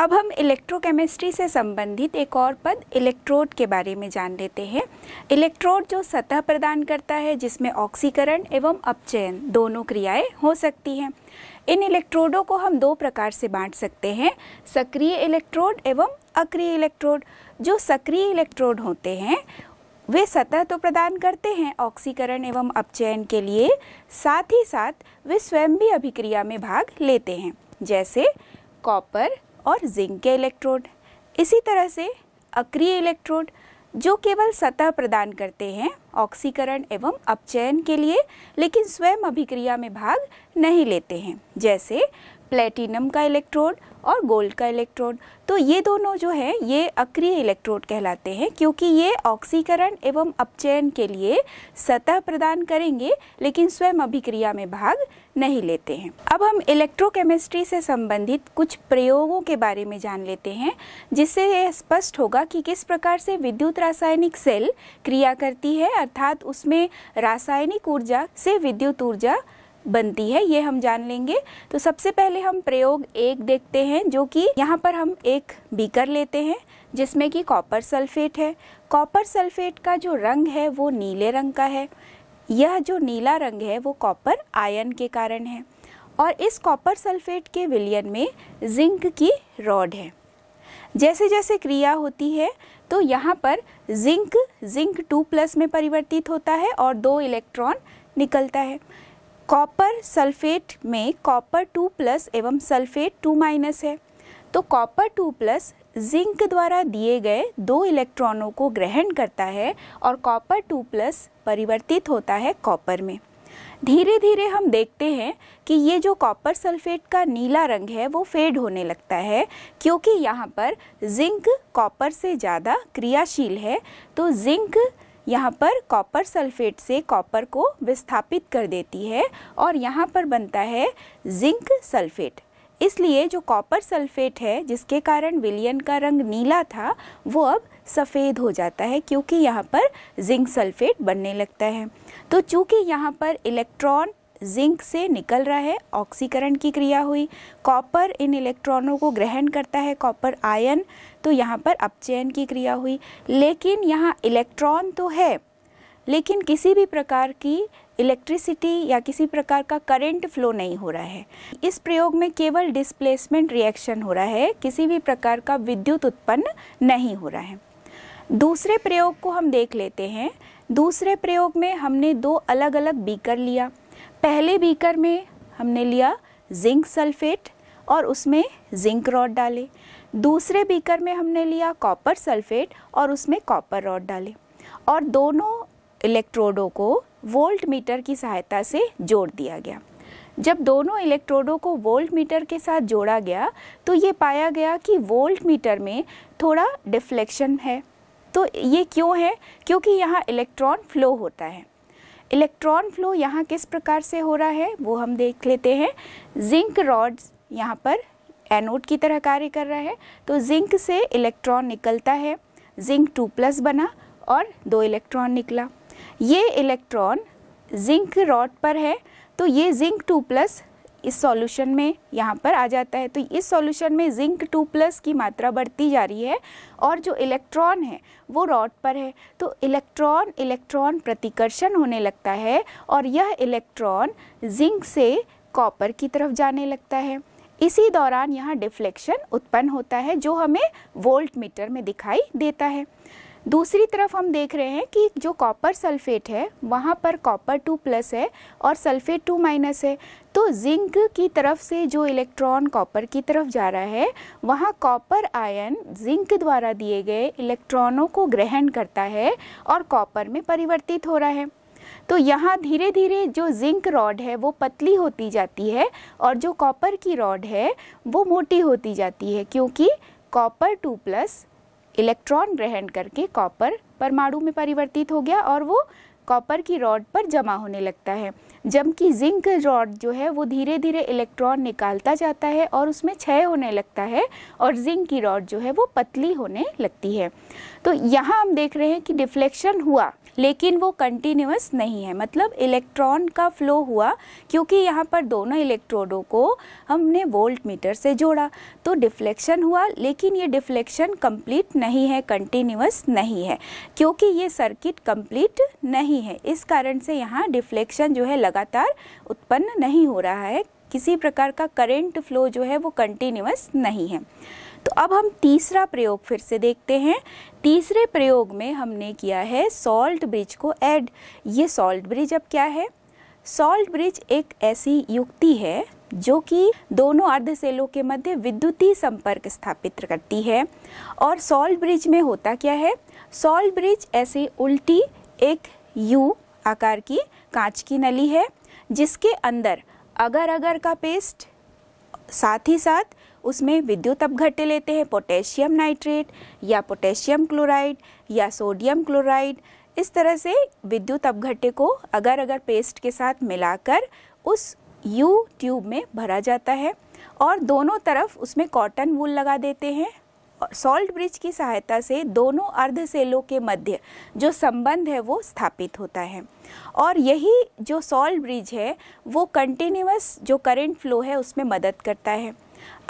अब हम इलेक्ट्रोकेमिस्ट्री से संबंधित एक और पद इलेक्ट्रोड के बारे में जान लेते हैं इलेक्ट्रोड जो सतह प्रदान करता है जिसमें ऑक्सीकरण एवं अपचयन दोनों क्रियाएं हो सकती हैं इन इलेक्ट्रोडों को हम दो प्रकार से बांट सकते हैं सक्रिय इलेक्ट्रोड एवं अक्रिय इलेक्ट्रोड जो सक्रिय इलेक्ट्रोड होते हैं वे सतह तो प्रदान करते हैं ऑक्सीकरण एवं अपचयन के लिए साथ ही साथ वे स्वयं भी अभिक्रिया में भाग लेते हैं जैसे कॉपर और जिंक के इलेक्ट्रोड इसी तरह से अक्रिय इलेक्ट्रोड जो केवल सतह प्रदान करते हैं ऑक्सीकरण एवं अपचयन के लिए लेकिन स्वयं अभिक्रिया में भाग नहीं लेते हैं जैसे प्लेटिनम का इलेक्ट्रोड और गोल्ड का इलेक्ट्रोड तो ये दोनों जो है ये अक्रिय इलेक्ट्रोड कहलाते हैं क्योंकि ये ऑक्सीकरण एवं अपचयन के लिए सतह प्रदान करेंगे लेकिन स्वयं अभिक्रिया में भाग नहीं लेते हैं अब हम इलेक्ट्रोकेमिस्ट्री से संबंधित कुछ प्रयोगों के बारे में जान लेते हैं जिससे यह स्पष्ट होगा कि किस प्रकार से विद्युत रासायनिक सेल क्रिया करती है अर्थात उसमें रासायनिक ऊर्जा से विद्युत ऊर्जा बनती है ये हम जान लेंगे तो सबसे पहले हम प्रयोग एक देखते हैं जो कि यहाँ पर हम एक बीकर लेते हैं जिसमें कि कॉपर सल्फेट है कॉपर सल्फेट का जो रंग है वो नीले रंग का है यह जो नीला रंग है वो कॉपर आयन के कारण है और इस कॉपर सल्फेट के विलयन में जिंक की रॉड है जैसे जैसे क्रिया होती है तो यहाँ पर जिंक जिंक टू प्लस में परिवर्तित होता है और दो इलेक्ट्रॉन निकलता है कॉपर सल्फेट में कॉपर टू प्लस एवं सल्फेट टू माइनस है तो कॉपर टू प्लस जिंक द्वारा दिए गए दो इलेक्ट्रॉनों को ग्रहण करता है और कॉपर टू प्लस परिवर्तित होता है कॉपर में धीरे धीरे हम देखते हैं कि ये जो कॉपर सल्फेट का नीला रंग है वो फेड होने लगता है क्योंकि यहाँ पर जिंक कॉपर से ज़्यादा क्रियाशील है तो जिंक यहाँ पर कॉपर सल्फेट से कॉपर को विस्थापित कर देती है और यहाँ पर बनता है जिंक सल्फेट इसलिए जो कॉपर सल्फेट है जिसके कारण विलियन का रंग नीला था वो अब सफ़ेद हो जाता है क्योंकि यहाँ पर जिंक सल्फेट बनने लगता है तो चूँकि यहाँ पर इलेक्ट्रॉन जिंक से निकल रहा है ऑक्सीकरण की क्रिया हुई कॉपर इन इलेक्ट्रॉनों को ग्रहण करता है कॉपर आयन तो यहाँ पर अपचयन की क्रिया हुई लेकिन यहाँ इलेक्ट्रॉन तो है लेकिन किसी भी प्रकार की इलेक्ट्रिसिटी या किसी प्रकार का करंट फ्लो नहीं हो रहा है इस प्रयोग में केवल डिस्प्लेसमेंट रिएक्शन हो रहा है किसी भी प्रकार का विद्युत उत्पन्न नहीं हो रहा है दूसरे प्रयोग को हम देख लेते हैं दूसरे प्रयोग में हमने दो अलग अलग बीकर लिया पहले बीकर में हमने लिया जिंक सल्फेट और उसमें जिंक रॉड डाले दूसरे बीकर में हमने लिया कॉपर सल्फेट और उसमें कॉपर रॉड डाले और दोनों इलेक्ट्रोडों को वोल्ट मीटर की सहायता से जोड़ दिया गया जब दोनों इलेक्ट्रोडों को वोल्ट मीटर के साथ जोड़ा गया तो ये पाया गया कि वोल्ट मीटर में थोड़ा डिफ्लेक्शन है तो ये क्यों है क्योंकि यहाँ इलेक्ट्रॉन फ्लो होता है इलेक्ट्रॉन फ्लो यहाँ किस प्रकार से हो रहा है वो हम देख लेते हैं जिंक रॉड्स यहाँ पर एनोड की तरह कार्य कर रहा है तो जिंक से इलेक्ट्रॉन निकलता है जिंक टू प्लस बना और दो इलेक्ट्रॉन निकला ये इलेक्ट्रॉन जिंक रॉड पर है तो ये जिंक टू प्लस इस सॉल्यूशन में यहाँ पर आ जाता है तो इस सॉल्यूशन में जिंक टू प्लस की मात्रा बढ़ती जा रही है और जो इलेक्ट्रॉन है वो रॉड पर है तो इलेक्ट्रॉन इलेक्ट्रॉन प्रतिकर्षण होने लगता है और यह इलेक्ट्रॉन जिंक से कॉपर की तरफ जाने लगता है इसी दौरान यहाँ डिफ्लेक्शन उत्पन्न होता है जो हमें वोल्ट मीटर में दिखाई देता है दूसरी तरफ हम देख रहे हैं कि जो कॉपर सल्फेट है वहाँ पर कॉपर टू प्लस है और सल्फेट टू माइनस है तो जिंक की तरफ से जो इलेक्ट्रॉन कॉपर की तरफ जा रहा है वहाँ कॉपर आयन जिंक द्वारा दिए गए इलेक्ट्रॉनों को ग्रहण करता है और कॉपर में परिवर्तित हो रहा है तो यहाँ धीरे धीरे जो जिंक रॉड है वो पतली होती जाती है और जो कॉपर की रॉड है वो मोटी होती जाती है क्योंकि कॉपर टू प्लस इलेक्ट्रॉन ग्रहण करके कॉपर परमाणु में परिवर्तित हो गया और वो कॉपर की रॉड पर जमा होने लगता है जबकि जिंक रॉड जो है वो धीरे धीरे इलेक्ट्रॉन निकालता जाता है और उसमें क्षय होने लगता है और जिंक की रॉड जो है वो पतली होने लगती है तो यहाँ हम देख रहे हैं कि डिफ्लेक्शन हुआ लेकिन वो कंटिन्यूस नहीं है मतलब इलेक्ट्रॉन का फ्लो हुआ क्योंकि यहाँ पर दोनों इलेक्ट्रोडों को हमने वोल्ट मीटर से जोड़ा तो डिफ्लेक्शन हुआ लेकिन ये डिफ्लेक्शन कंप्लीट नहीं है कंटिन्यूस नहीं है क्योंकि ये सर्किट कंप्लीट नहीं है इस कारण से यहाँ डिफ्लेक्शन जो है लगातार उत्पन्न नहीं हो रहा है किसी प्रकार का करेंट फ्लो जो है वो कंटिन्यूस नहीं है अब हम तीसरा प्रयोग फिर से देखते हैं तीसरे प्रयोग में हमने किया है सॉल्ट ब्रिज को ऐड ये सॉल्ट ब्रिज अब क्या है सॉल्ट ब्रिज एक ऐसी युक्ति है जो कि दोनों सेलों के मध्य विद्युतीय संपर्क स्थापित करती है और सॉल्ट ब्रिज में होता क्या है सॉल्ट ब्रिज ऐसी उल्टी एक यू आकार की कांच की नली है जिसके अंदर अगर अगर का पेस्ट साथ ही साथ उसमें विद्युत अपघट्य लेते हैं पोटेशियम नाइट्रेट या पोटेशियम क्लोराइड या सोडियम क्लोराइड इस तरह से विद्युत अपघट्य को अगर अगर पेस्ट के साथ मिलाकर उस यू ट्यूब में भरा जाता है और दोनों तरफ उसमें कॉटन वूल लगा देते हैं सॉल्ट ब्रिज की सहायता से दोनों अर्ध सेलों के मध्य जो संबंध है वो स्थापित होता है और यही जो सॉल्ट ब्रिज है वो कंटिन्यूस जो करंट फ्लो है उसमें मदद करता है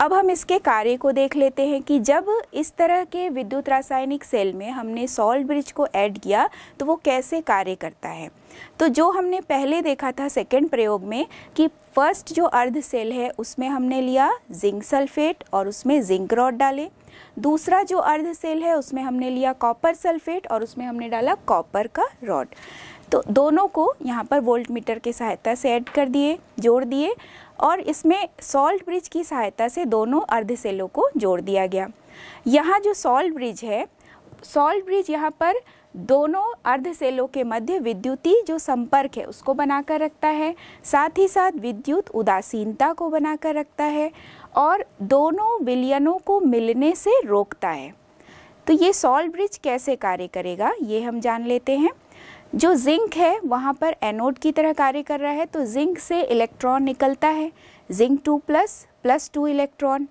अब हम इसके कार्य को देख लेते हैं कि जब इस तरह के विद्युत रासायनिक सेल में हमने सॉल्ट ब्रिज को ऐड किया तो वो कैसे कार्य करता है तो जो हमने पहले देखा था सेकेंड प्रयोग में कि फर्स्ट जो अर्ध सेल है उसमें हमने लिया जिंक सल्फेट और उसमें जिंक रॉड डाले दूसरा जो अर्ध सेल है उसमें हमने लिया कॉपर सल्फेट और उसमें हमने डाला कॉपर का रॉड तो दोनों को यहाँ पर वोल्ट मीटर की सहायता से ऐड कर दिए जोड़ दिए और इसमें सॉल्ट ब्रिज की सहायता से दोनों अर्धसेलों को जोड़ दिया गया यहाँ जो सॉल्ट ब्रिज है सॉल्ट ब्रिज यहाँ पर दोनों अर्धसेलों के मध्य विद्युती जो संपर्क है उसको बनाकर रखता है साथ ही साथ विद्युत उदासीनता को बनाकर रखता है और दोनों विलियनों को मिलने से रोकता है तो ये सॉल्ट ब्रिज कैसे कार्य करेगा ये हम जान लेते हैं जो जिंक है वहाँ पर एनोड की तरह कार्य कर रहा है तो जिंक से इलेक्ट्रॉन निकलता है zinc two plus plus two electron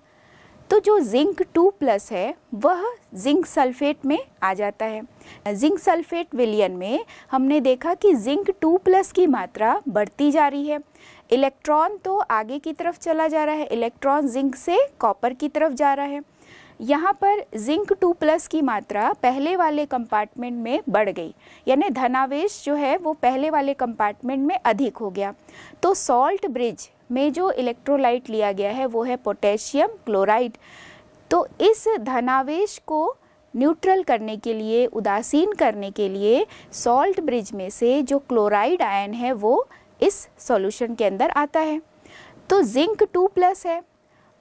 तो जो जिंक टू प्लस है वह जिंक सल्फेट में आ जाता है जिंक सल्फेट विलियन में हमने देखा कि जिंक टू प्लस की मात्रा बढ़ती जा रही है इलेक्ट्रॉन तो आगे की तरफ चला जा रहा है इलेक्ट्रॉन जिंक से कॉपर की तरफ जा रहा है यहाँ पर जिंक टू प्लस की मात्रा पहले वाले कंपार्टमेंट में बढ़ गई यानी धनावेश जो है वो पहले वाले कंपार्टमेंट में अधिक हो गया तो सॉल्ट ब्रिज में जो इलेक्ट्रोलाइट लिया गया है वो है पोटेशियम क्लोराइड तो इस धनावेश को न्यूट्रल करने के लिए उदासीन करने के लिए सॉल्ट ब्रिज में से जो क्लोराइड आयन है वो इस सॉल्यूशन के अंदर आता है तो जिंक टू प्लस है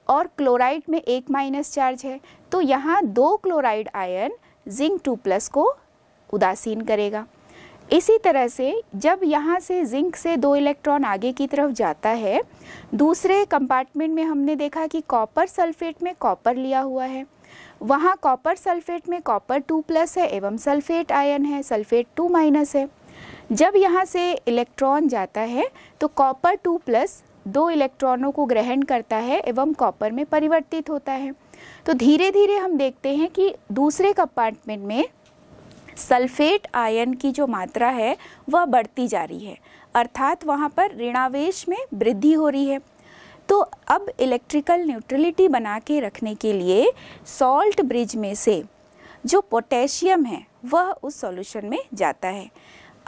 और क्लोराइड में एक माइनस चार्ज है तो यहाँ दो chloride ion zinc two plus को उदासीन करेगा इसी तरह से जब यहाँ से जिंक से दो इलेक्ट्रॉन आगे की तरफ जाता है दूसरे कंपार्टमेंट में हमने देखा कि कॉपर सल्फेट में कॉपर लिया हुआ है वहाँ कॉपर सल्फेट में कॉपर टू प्लस है एवं सल्फेट आयन है सल्फेट टू माइनस है जब यहाँ से इलेक्ट्रॉन जाता है तो कॉपर टू प्लस दो इलेक्ट्रॉनों को ग्रहण करता है एवं कॉपर में परिवर्तित होता है तो धीरे धीरे हम देखते हैं कि दूसरे कंपार्टमेंट में सल्फेट आयन की जो मात्रा है वह बढ़ती जा रही है अर्थात वहाँ पर ऋणावेश में वृद्धि हो रही है तो अब इलेक्ट्रिकल न्यूट्रलिटी बना के रखने के लिए सॉल्ट ब्रिज में से जो पोटेशियम है वह उस सॉल्यूशन में जाता है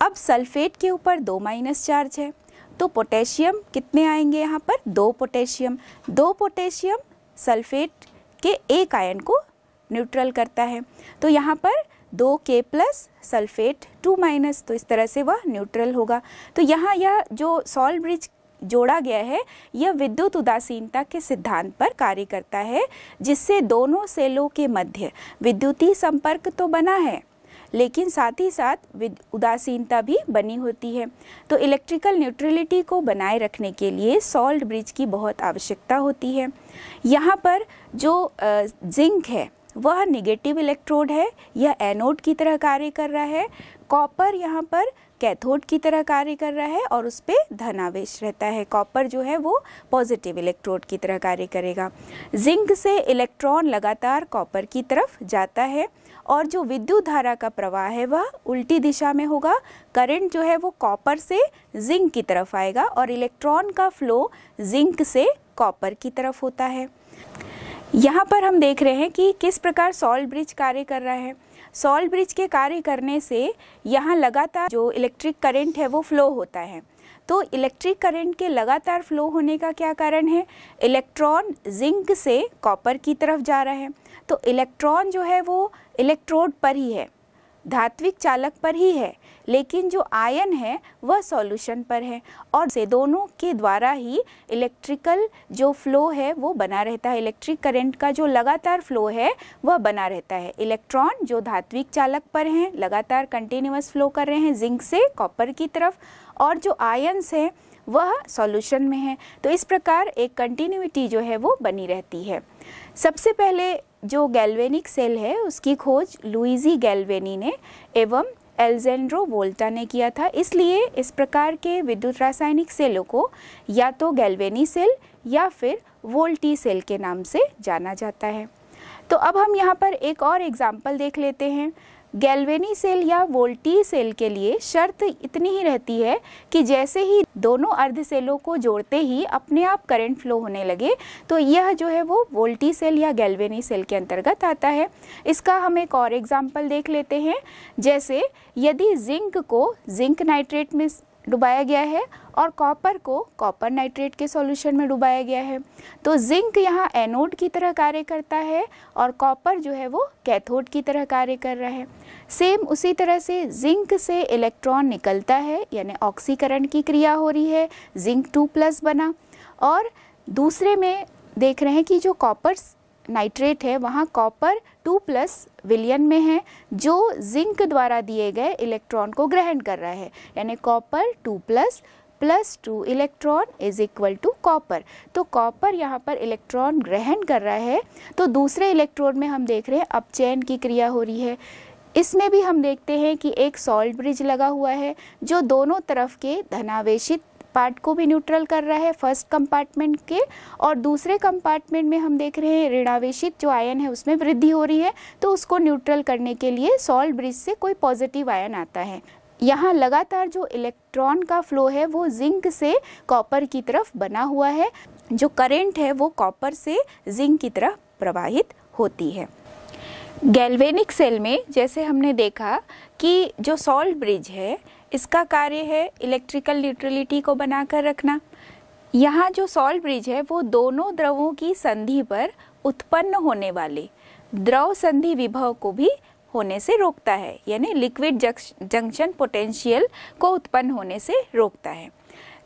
अब सल्फेट के ऊपर दो माइनस चार्ज है तो पोटेशियम कितने आएंगे यहाँ पर दो पोटेशियम दो पोटेशियम सल्फेट के एक आयन को न्यूट्रल करता है तो यहाँ पर दो के प्लस सल्फेट टू माइनस तो इस तरह से वह न्यूट्रल होगा तो यहाँ यह जो सॉल्ट ब्रिज जोड़ा गया है यह विद्युत उदासीनता के सिद्धांत पर कार्य करता है जिससे दोनों सेलों के मध्य विद्युतीय संपर्क तो बना है लेकिन साथ ही साथ उदासीनता भी बनी होती है तो इलेक्ट्रिकल न्यूट्रलिटी को बनाए रखने के लिए सॉल्ट ब्रिज की बहुत आवश्यकता होती है यहाँ पर जो जिंक है वह निगेटिव इलेक्ट्रोड है यह एनोड की तरह कार्य कर रहा है कॉपर यहाँ पर कैथोड की तरह कार्य कर रहा है और उस पर धनावेश रहता है कॉपर जो है वो पॉजिटिव इलेक्ट्रोड की तरह कार्य करेगा जिंक से इलेक्ट्रॉन लगातार कॉपर की तरफ जाता है और जो विद्युत धारा का प्रवाह है वह उल्टी दिशा में होगा करंट जो है वो कॉपर से जिंक की तरफ आएगा और इलेक्ट्रॉन का फ्लो जिंक से कॉपर की तरफ होता है यहाँ पर हम देख रहे हैं कि किस प्रकार सॉल्ट ब्रिज कार्य कर रहा है सॉल्ट ब्रिज के कार्य करने से यहाँ लगातार जो इलेक्ट्रिक करंट है वो फ्लो होता है तो इलेक्ट्रिक करंट के लगातार फ्लो होने का क्या कारण है इलेक्ट्रॉन जिंक से कॉपर की तरफ जा रहा है तो इलेक्ट्रॉन जो है वो इलेक्ट्रोड पर ही है धात्विक चालक पर ही है लेकिन जो आयन है वह सॉल्यूशन पर है और से दोनों के द्वारा ही इलेक्ट्रिकल जो फ्लो है वो बना रहता है इलेक्ट्रिक करंट का जो लगातार फ्लो है वह बना रहता है इलेक्ट्रॉन जो धात्विक चालक पर हैं लगातार कंटिन्यूस फ्लो कर रहे हैं जिंक से कॉपर की तरफ और जो आयन्स हैं वह सॉल्यूशन में है तो इस प्रकार एक कंटिन्यूटी जो है वो बनी रहती है सबसे पहले जो गैल्वेनिक सेल है उसकी खोज लुइजी गैल्वेनी ने एवं एल्जेंड्रो वोल्टा ने किया था इसलिए इस प्रकार के विद्युत रासायनिक सेलों को या तो गैल्वेनी सेल या फिर वोल्टी सेल के नाम से जाना जाता है तो अब हम यहाँ पर एक और एग्जाम्पल देख लेते हैं गैल्वेनी सेल या वोल्टी सेल के लिए शर्त इतनी ही रहती है कि जैसे ही दोनों अर्ध सेलों को जोड़ते ही अपने आप करंट फ्लो होने लगे तो यह जो है वो वोल्टी सेल या गैल्वेनी सेल के अंतर्गत आता है इसका हम एक और एग्जाम्पल देख लेते हैं जैसे यदि जिंक को जिंक नाइट्रेट में डुबाया गया है और कॉपर को कॉपर नाइट्रेट के सॉल्यूशन में डुबाया गया है तो जिंक यहाँ एनोड की तरह कार्य करता है और कॉपर जो है वो कैथोड की तरह कार्य कर रहा है सेम उसी तरह से जिंक से इलेक्ट्रॉन निकलता है यानी ऑक्सीकरण की क्रिया हो रही है जिंक टू प्लस बना और दूसरे में देख रहे हैं कि जो कॉपर नाइट्रेट है वहाँ कॉपर टू प्लस विलियन में है जो जिंक द्वारा दिए गए इलेक्ट्रॉन को ग्रहण कर रहा है यानी copper two plus plus two electron is equal to copper तो कॉपर यहाँ पर इलेक्ट्रॉन ग्रहण कर रहा है तो दूसरे इलेक्ट्रॉन में हम देख रहे हैं अपचयन की क्रिया हो रही है इसमें भी हम देखते हैं कि एक सॉल्ट ब्रिज लगा हुआ है जो दोनों तरफ के धनावेशित पार्ट को भी न्यूट्रल कर रहा है फर्स्ट कंपार्टमेंट के और दूसरे कंपार्टमेंट में हम देख रहे हैं ऋणावेशित जो आयन है उसमें वृद्धि हो रही है तो उसको न्यूट्रल करने के लिए सॉल्ट ब्रिज से कोई पॉजिटिव आयन आता है यहाँ लगातार जो इलेक्ट्रॉन का फ्लो है वो जिंक से कॉपर की तरफ बना हुआ है जो करेंट है वो कॉपर से जिंक की तरफ प्रवाहित होती है गैल्वेनिक सेल में जैसे हमने देखा कि जो सॉल्ट ब्रिज है इसका कार्य है इलेक्ट्रिकल न्यूट्रलिटी को बनाकर रखना यहाँ जो सॉल्ट ब्रिज है वो दोनों द्रवों की संधि पर उत्पन्न होने वाले द्रव संधि विभव को भी होने से रोकता है यानी लिक्विड जंक्शन पोटेंशियल को उत्पन्न होने से रोकता है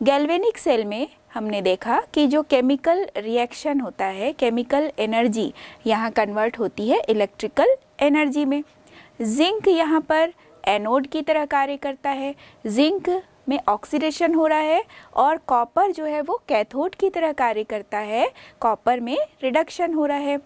गैल्वेनिक सेल में हमने देखा कि जो केमिकल रिएक्शन होता है केमिकल एनर्जी यहाँ कन्वर्ट होती है इलेक्ट्रिकल एनर्जी में जिंक यहाँ पर एनोड की तरह कार्य करता है जिंक में ऑक्सीडेशन हो रहा है और कॉपर जो है वो कैथोड की तरह कार्य करता है कॉपर में रिडक्शन हो रहा है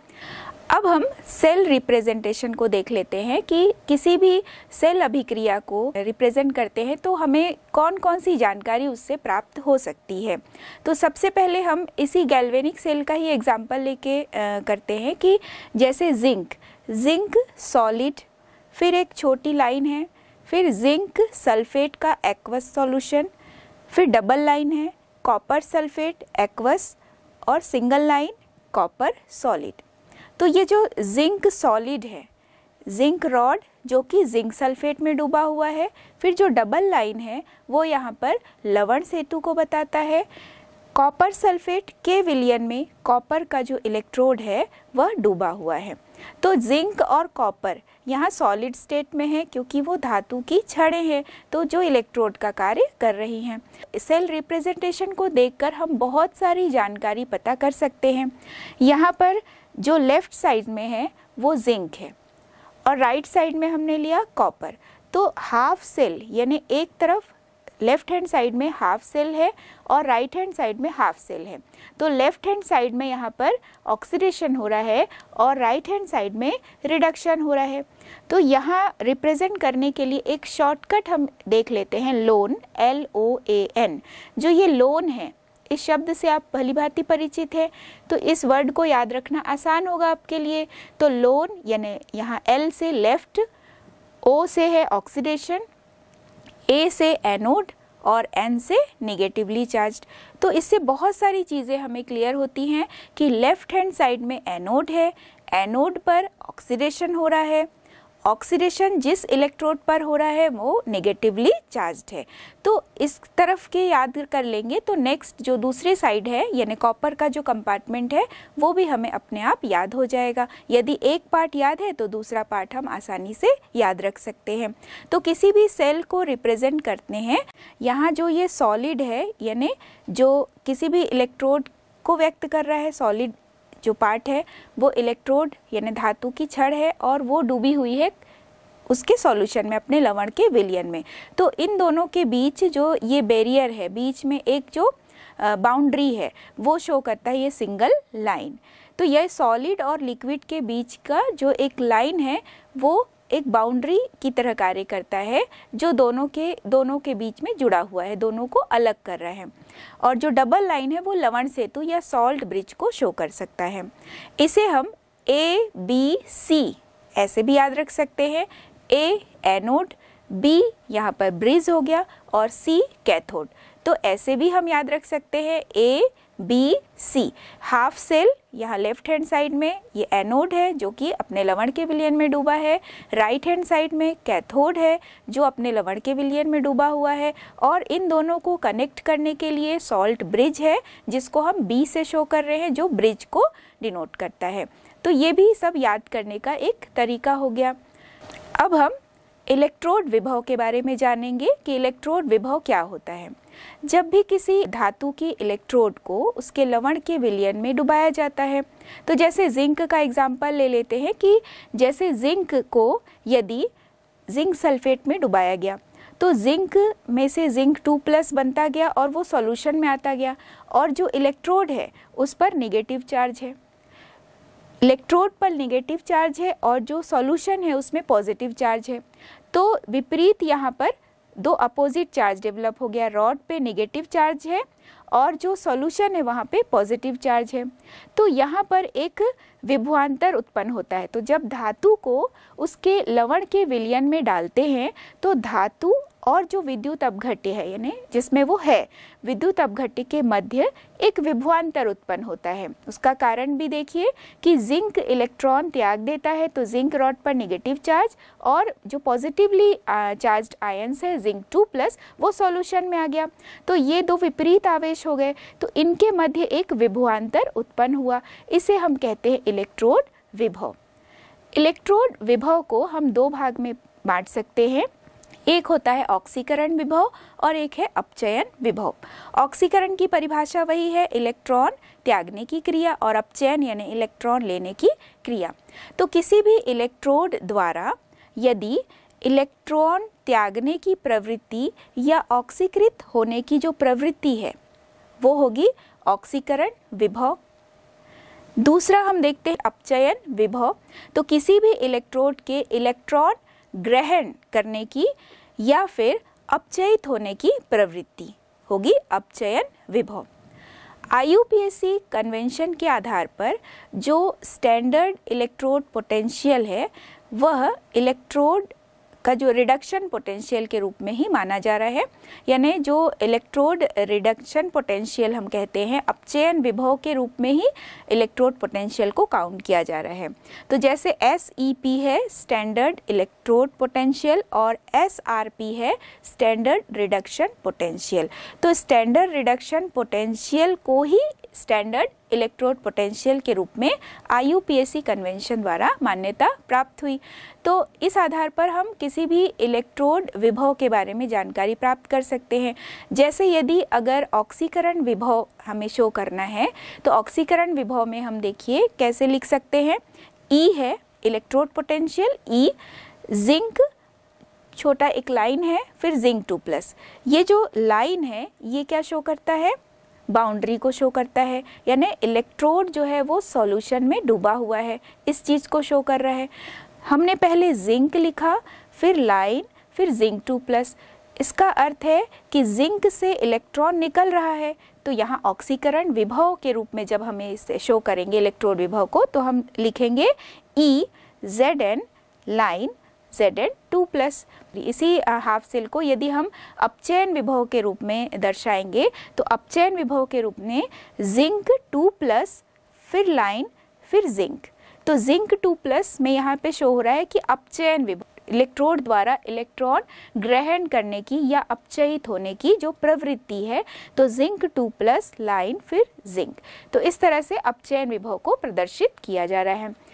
अब हम सेल रिप्रेजेंटेशन को देख लेते हैं कि किसी भी सेल अभिक्रिया को रिप्रेजेंट करते हैं तो हमें कौन कौन सी जानकारी उससे प्राप्त हो सकती है तो सबसे पहले हम इसी गैल्वेनिक सेल का ही एग्जाम्पल लेके करते हैं कि जैसे जिंक जिंक सॉलिड फिर एक छोटी लाइन है फिर जिंक सल्फेट का एक्वस सॉल्यूशन फिर डबल लाइन है कॉपर सल्फेट एक्वस और सिंगल लाइन कॉपर सॉलिड तो ये जो जिंक सॉलिड है जिंक रॉड जो कि जिंक सल्फेट में डूबा हुआ है फिर जो डबल लाइन है वो यहाँ पर लवण सेतु को बताता है कॉपर सल्फेट के विलियन में कॉपर का जो इलेक्ट्रोड है वह डूबा हुआ है तो जिंक और कॉपर यहाँ सॉलिड स्टेट में है क्योंकि वो धातु की छड़ें हैं तो जो इलेक्ट्रोड का कार्य कर रही हैं सेल रिप्रेजेंटेशन को देखकर हम बहुत सारी जानकारी पता कर सकते हैं यहाँ पर जो लेफ़्ट साइड में है वो जिंक है और राइट right साइड में हमने लिया कॉपर तो हाफ सेल यानी एक तरफ लेफ्ट हैंड साइड में हाफ सेल है और राइट हैंड साइड में हाफ सेल है तो लेफ्ट हैंड साइड में यहाँ पर ऑक्सीडेशन हो रहा है और राइट हैंड साइड में रिडक्शन हो रहा है तो यहाँ रिप्रेजेंट करने के लिए एक शॉर्टकट हम देख लेते हैं loan L O A N जो ये लोन है इस शब्द से आप भली भांति परिचित हैं तो इस वर्ड को याद रखना आसान होगा आपके लिए तो लोन यानी यहाँ एल से लेफ्ट ओ से है ऑक्सीडेशन ए से एनोड और एन से निगेटिवली चार्ज तो इससे बहुत सारी चीज़ें हमें क्लियर होती हैं कि लेफ़्ट हैंड साइड में एनोड है एनोड पर ऑक्सीडेशन हो रहा है ऑक्सीडेशन जिस इलेक्ट्रोड पर हो रहा है वो नेगेटिवली चार्ज्ड है तो इस तरफ के याद कर लेंगे तो नेक्स्ट जो दूसरे साइड है यानी कॉपर का जो कंपार्टमेंट है वो भी हमें अपने आप याद हो जाएगा यदि एक पार्ट याद है तो दूसरा पार्ट हम आसानी से याद रख सकते हैं तो किसी भी सेल को रिप्रेजेंट करते हैं यहाँ जो ये सॉलिड है यानी जो किसी भी इलेक्ट्रोड को व्यक्त कर रहा है सॉलिड जो पार्ट है वो इलेक्ट्रोड यानी धातु की छड़ है और वो डूबी हुई है उसके सॉल्यूशन में अपने लवण के विलियन में तो इन दोनों के बीच जो ये बैरियर है बीच में एक जो बाउंड्री है वो शो करता है ये सिंगल लाइन तो यह सॉलिड और लिक्विड के बीच का जो एक लाइन है वो एक बाउंड्री की तरह कार्य करता है जो दोनों के दोनों के बीच में जुड़ा हुआ है दोनों को अलग कर रहा है और जो डबल लाइन है वो लवण सेतु या सॉल्ट ब्रिज को शो कर सकता है इसे हम ए बी सी ऐसे भी याद रख सकते हैं ए एनोड बी यहाँ पर ब्रिज हो गया और सी कैथोड तो ऐसे भी हम याद रख सकते हैं A B C half cell यहाँ लेफ्ट हैंड साइड में ये एनोड है जो कि अपने लवण के विलियन में डूबा है राइट हैंड साइड में कैथोड है जो अपने लवण के विलियन में डूबा हुआ है और इन दोनों को कनेक्ट करने के लिए सॉल्ट ब्रिज है जिसको हम बी से शो कर रहे हैं जो ब्रिज को डिनोट करता है तो ये भी सब याद करने का एक तरीका हो गया अब हम इलेक्ट्रोड विभव के बारे में जानेंगे कि इलेक्ट्रोड विभव क्या होता है जब भी किसी धातु के इलेक्ट्रोड को उसके लवण के विलयन में डुबाया जाता है तो जैसे जिंक का एग्जाम्पल ले लेते हैं कि जैसे जिंक को यदि जिंक सल्फेट में डुबाया गया तो जिंक में से जिंक टू प्लस बनता गया और वो सॉल्यूशन में आता गया और जो इलेक्ट्रोड है उस पर निगेटिव चार्ज है इलेक्ट्रोड पर निगेटिव चार्ज है और जो सॉल्यूशन है उसमें पॉजिटिव चार्ज है तो विपरीत यहाँ पर दो अपोजिट चार्ज डेवलप हो गया रॉड पे नेगेटिव चार्ज है और जो सॉल्यूशन है वहाँ पे पॉजिटिव चार्ज है तो यहाँ पर एक विभुआंतर उत्पन्न होता है तो जब धातु को उसके लवण के विलयन में डालते हैं तो धातु और जो विद्युत अपघट्य है यानी जिसमें वो है विद्युत अपघट्य के मध्य एक विभुआंतर उत्पन्न होता है उसका कारण भी देखिए कि जिंक इलेक्ट्रॉन त्याग देता है तो जिंक रॉड पर निगेटिव चार्ज और जो पॉजिटिवली चार्ज आयंस है जिंक टू प्लस वो सॉल्यूशन में आ गया तो ये दो विपरीत आवेश प्रवेश हो गए तो इनके मध्य एक विभुआंतर उत्पन्न हुआ इसे हम कहते हैं इलेक्ट्रोड विभव इलेक्ट्रोड विभव को हम दो भाग में बांट सकते हैं एक होता है ऑक्सीकरण विभव और एक है अपचयन विभव ऑक्सीकरण की परिभाषा वही है इलेक्ट्रॉन त्यागने की क्रिया और अपचयन यानी इलेक्ट्रॉन लेने की क्रिया तो किसी भी इलेक्ट्रोड द्वारा यदि इलेक्ट्रॉन त्यागने की प्रवृत्ति या ऑक्सीकृत होने की जो प्रवृत्ति है वो होगी ऑक्सीकरण विभव दूसरा हम देखते हैं अपचयन विभव तो किसी भी इलेक्ट्रोड के इलेक्ट्रॉन ग्रहण करने की या फिर अपचयित होने की प्रवृत्ति होगी अपचयन विभव आई कन्वेंशन के आधार पर जो स्टैंडर्ड इलेक्ट्रोड पोटेंशियल है वह इलेक्ट्रोड का जो रिडक्शन पोटेंशियल के रूप में ही माना जा रहा है यानी जो इलेक्ट्रोड रिडक्शन पोटेंशियल हम कहते हैं अपचयन विभव के रूप में ही इलेक्ट्रोड पोटेंशियल को काउंट किया जा रहा है तो जैसे एस e है स्टैंडर्ड इलेक्ट्रोड पोटेंशियल और एस है स्टैंडर्ड रिडक्शन पोटेंशियल तो स्टैंडर्ड रिडक्शन पोटेंशियल को ही स्टैंडर्ड इलेक्ट्रोड पोटेंशियल के रूप में आई कन्वेंशन द्वारा मान्यता प्राप्त हुई तो इस आधार पर हम किसी भी इलेक्ट्रोड विभव के बारे में जानकारी प्राप्त कर सकते हैं जैसे यदि अगर ऑक्सीकरण विभव हमें शो करना है तो ऑक्सीकरण विभव में हम देखिए कैसे लिख सकते हैं ई e है इलेक्ट्रोड पोटेंशियल ई जिंक छोटा एक लाइन है फिर जिंक टू प्लस ये जो लाइन है ये क्या शो करता है बाउंड्री को शो करता है यानी इलेक्ट्रोड जो है वो सॉल्यूशन में डूबा हुआ है इस चीज़ को शो कर रहा है हमने पहले जिंक लिखा फिर लाइन फिर जिंक टू प्लस इसका अर्थ है कि जिंक से इलेक्ट्रॉन निकल रहा है तो यहाँ ऑक्सीकरण विभव के रूप में जब हमें इसे शो करेंगे इलेक्ट्रोड विभव को तो हम लिखेंगे E Z N line Z N two plus इसी हाफ सेल को यदि हम अपचयन विभव के रूप में दर्शाएंगे तो अपचयन विभव के रूप में जिंक टू प्लस फिर लाइन फिर जिंक तो जिंक टू प्लस में यहाँ पे शो हो रहा है कि अपचयन विभव इलेक्ट्रोड द्वारा इलेक्ट्रॉन ग्रहण करने की या अपचयित होने की जो प्रवृत्ति है तो जिंक टू प्लस लाइन फिर जिंक तो इस तरह से अपचयन विभव को प्रदर्शित किया जा रहा है